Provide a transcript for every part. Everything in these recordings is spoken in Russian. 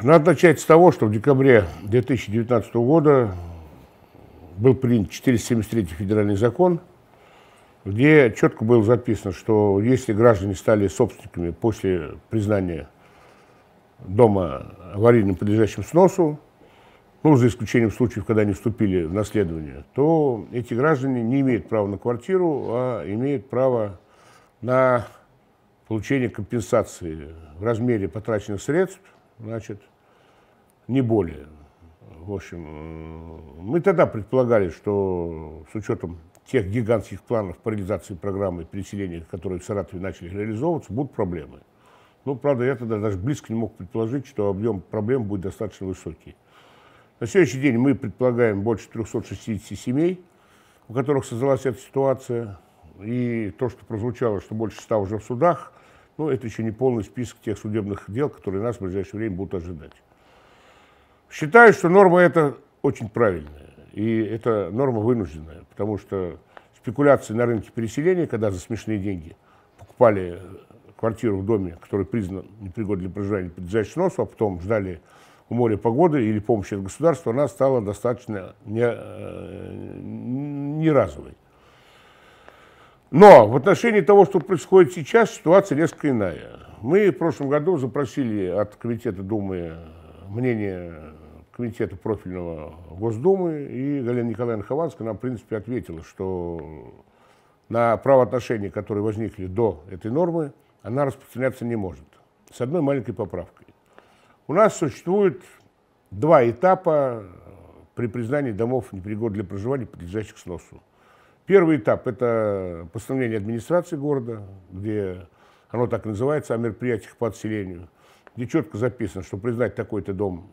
Надо начать с того, что в декабре 2019 года был принят 473 федеральный закон, где четко было записано, что если граждане стали собственниками после признания дома аварийным подлежащим сносу, ну, за исключением случаев, когда они вступили в наследование, то эти граждане не имеют права на квартиру, а имеют право на получение компенсации в размере потраченных средств значит, не более. В общем, э, мы тогда предполагали, что с учетом тех гигантских планов по реализации программы переселения, которые в Саратове начали реализовываться, будут проблемы. Ну, правда, я тогда даже близко не мог предположить, что объем проблем будет достаточно высокий. На следующий день мы предполагаем больше 360 семей, у которых создалась эта ситуация. И то, что прозвучало, что больше 100 уже в судах, но ну, это еще не полный список тех судебных дел, которые нас в ближайшее время будут ожидать. Считаю, что норма эта очень правильная. И это норма вынужденная, потому что спекуляции на рынке переселения, когда за смешные деньги покупали квартиру в доме, который признан непригодным для проживания, подлежащий сносу, а потом ждали у моря погоды или помощи от государства, она стала достаточно не, э, не разовой. Но в отношении того, что происходит сейчас, ситуация резко иная. Мы в прошлом году запросили от Комитета Думы мнение Комитета профильного Госдумы, и Галина Николаевна Хованская нам, в принципе, ответила, что на правоотношения, которые возникли до этой нормы, она распространяться не может. С одной маленькой поправкой. У нас существует два этапа при признании домов непригодными для проживания, подлежащих сносу. Первый этап – это постановление администрации города, где оно так и называется, о мероприятиях по отселению, где четко записано, что признать такой-то дом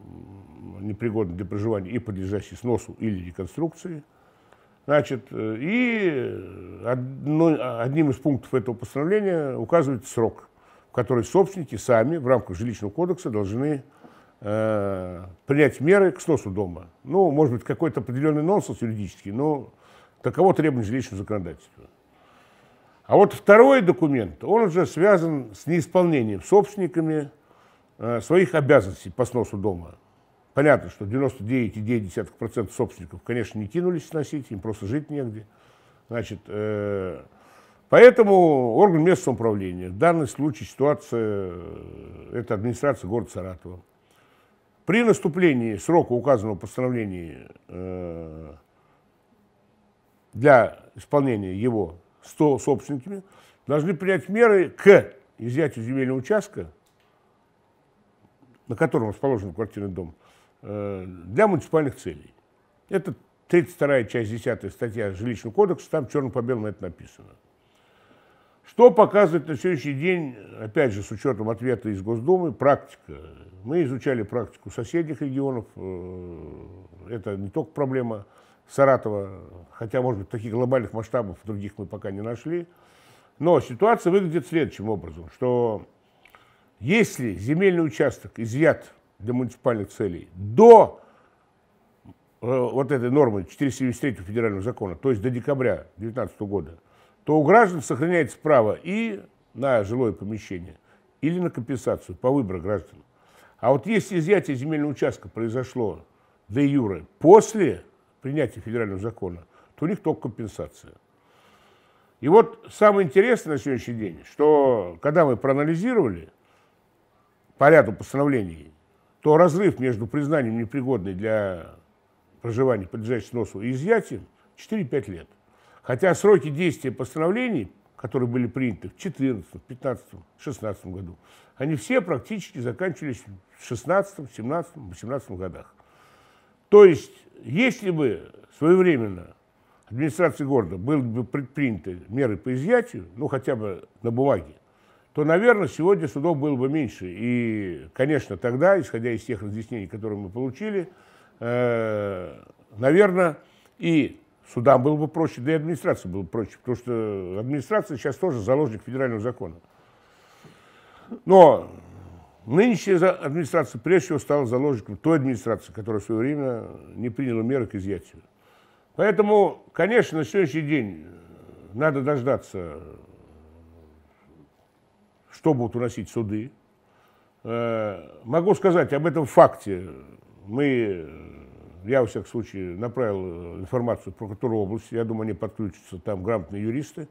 непригодным для проживания и подлежащий сносу или реконструкции. Значит, и одно, ну, одним из пунктов этого постановления указывает срок, в который собственники сами в рамках жилищного кодекса должны э, принять меры к сносу дома. Ну, может быть, какой-то определенный нонсенс юридический, но Таково требование жилищного законодательства. А вот второй документ, он уже связан с неисполнением собственниками э, своих обязанностей по сносу дома. Понятно, что 99,9% собственников, конечно, не кинулись сносить, им просто жить негде. Значит, э, поэтому орган местного управления, в данном случае ситуация, э, это администрация города Саратова, при наступлении срока, указанного постановления э, для исполнения его собственниками должны принять меры к изъятию земельного участка, на котором расположен квартирный дом, э, для муниципальных целей. Это 32 часть 10 статья Жилищного кодекса, там черно по белому это написано. Что показывает на следующий день, опять же, с учетом ответа из Госдумы, практика. Мы изучали практику соседних регионов. Э, это не только проблема Саратова, хотя, может быть, таких глобальных масштабов других мы пока не нашли. Но ситуация выглядит следующим образом, что если земельный участок изъят для муниципальных целей до э, вот этой нормы 473 федерального закона, то есть до декабря 2019 года, то у граждан сохраняется право и на жилое помещение, или на компенсацию по выбору граждан. А вот если изъятие земельного участка произошло до юре после принятия федерального закона, то у них только компенсация. И вот самое интересное на сегодняшний день, что когда мы проанализировали по ряду постановлений, то разрыв между признанием непригодной для проживания подлежащей сносу и изъятием 4-5 лет. Хотя сроки действия постановлений, которые были приняты в 14, 15, 16 году, они все практически заканчивались в 16, 17, 18 годах. То есть, если бы своевременно администрации города были бы предприняты меры по изъятию, ну хотя бы на бумаге, то, наверное, сегодня судов было бы меньше. И, конечно, тогда, исходя из тех разъяснений, которые мы получили, э, наверное, и судам было бы проще, да и администрации было бы проще, потому что администрация сейчас тоже заложник федерального закона. Но Нынешняя администрация прежде всего стала заложником той администрации, которая в свое время не приняла меры к изъятию. Поэтому, конечно, на сегодняшний день э, надо дождаться, что будут уносить суды. Э, могу сказать об этом факте. Мы, э, я, во всяком случае, направил информацию в прокуратуру области. Я думаю, они подключатся, там грамотные юристы.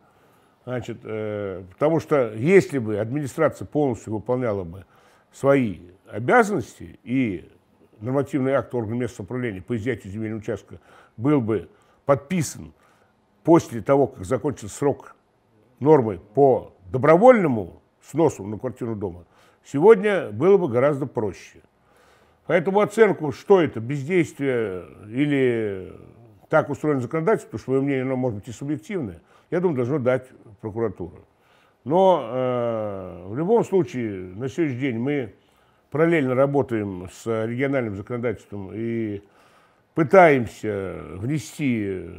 Значит, потому что если бы администрация полностью выполняла бы свои обязанности и нормативный акт органа местного управления по изъятию земельного участка был бы подписан после того, как закончится срок нормы по добровольному сносу на квартиру дома, сегодня было бы гораздо проще. Поэтому оценку, что это, бездействие или так устроено законодательство, потому что мое мнение, оно может быть и субъективное, я думаю, должно дать прокуратура. Но э, в любом случае на сегодняшний день мы параллельно работаем с региональным законодательством и пытаемся внести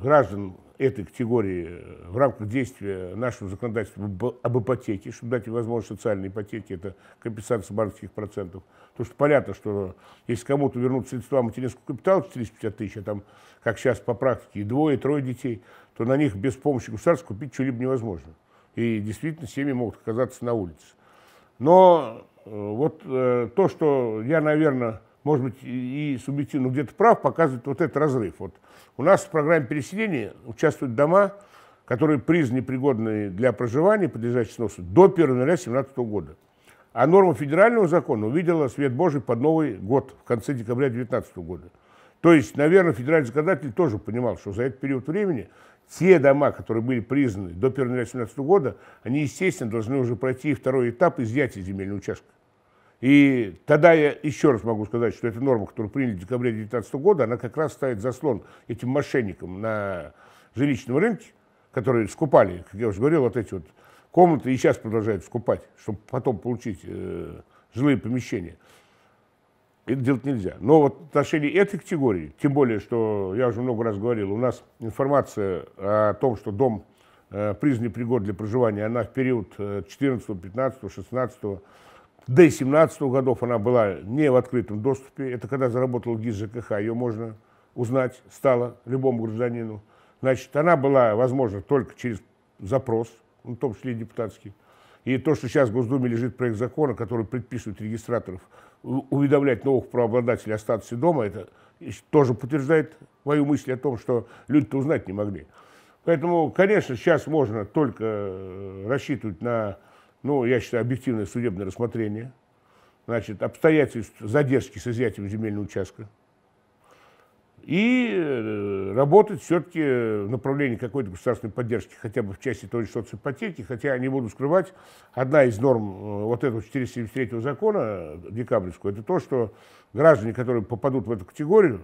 граждан этой категории в рамках действия нашего законодательства об ипотеке, чтобы дать им возможность социальной ипотеки, это компенсация банковских процентов. Потому что понятно, что если кому-то вернуть средства материнского капитала 450 тысяч, а там, как сейчас по практике, и двое, и трое детей, то на них без помощи государства купить что-либо невозможно и действительно семьи могут оказаться на улице. Но э, вот э, то, что я, наверное, может быть, и субъективно где-то прав, показывает вот этот разрыв. Вот у нас в программе переселения участвуют дома, которые признаны непригодными для проживания, подлежащие сносу, до 1 января 2017 года. А норма федерального закона увидела свет Божий под Новый год, в конце декабря 2019 года. То есть, наверное, федеральный законодатель тоже понимал, что за этот период времени те дома, которые были признаны до 1 января 2017 года, они, естественно, должны уже пройти второй этап изъятия земельного участка. И тогда я еще раз могу сказать, что эта норма, которую приняли в декабре 2019 года, она как раз ставит заслон этим мошенникам на жилищном рынке, которые скупали, как я уже говорил, вот эти вот комнаты и сейчас продолжают скупать, чтобы потом получить э, жилые помещения это делать нельзя. Но вот в отношении этой категории, тем более, что я уже много раз говорил, у нас информация о том, что дом э, признан непригод для проживания, она в период 14, 15, 16, до и 17 годов она была не в открытом доступе. Это когда заработал ГИС ЖКХ, ее можно узнать стало любому гражданину. Значит, она была возможна только через запрос, в том числе депутатский. И то, что сейчас в Госдуме лежит проект закона, который предписывает регистраторов уведомлять новых правообладателей о статусе дома, это тоже подтверждает мою мысль о том, что люди-то узнать не могли. Поэтому, конечно, сейчас можно только э, рассчитывать на, ну, я считаю, объективное судебное рассмотрение, значит, обстоятельств задержки с изъятием земельного участка, и э, работать все-таки в направлении какой-то государственной поддержки, хотя бы в части той же соципотеки, хотя не буду скрывать, одна из норм э, вот этого 473 закона э, декабрьского, это то, что граждане, которые попадут в эту категорию,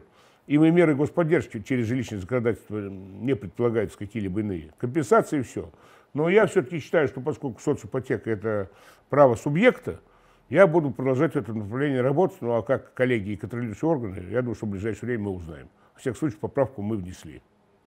им и меры господдержки через жилищное законодательство не предполагаются какие-либо иные. Компенсации и все. Но я все-таки считаю, что поскольку соципотека – это право субъекта, я буду продолжать в этом направлении работать, ну а как коллеги и контролирующие органы, я думаю, что в ближайшее время мы узнаем. Во всяком случае, поправку мы внесли.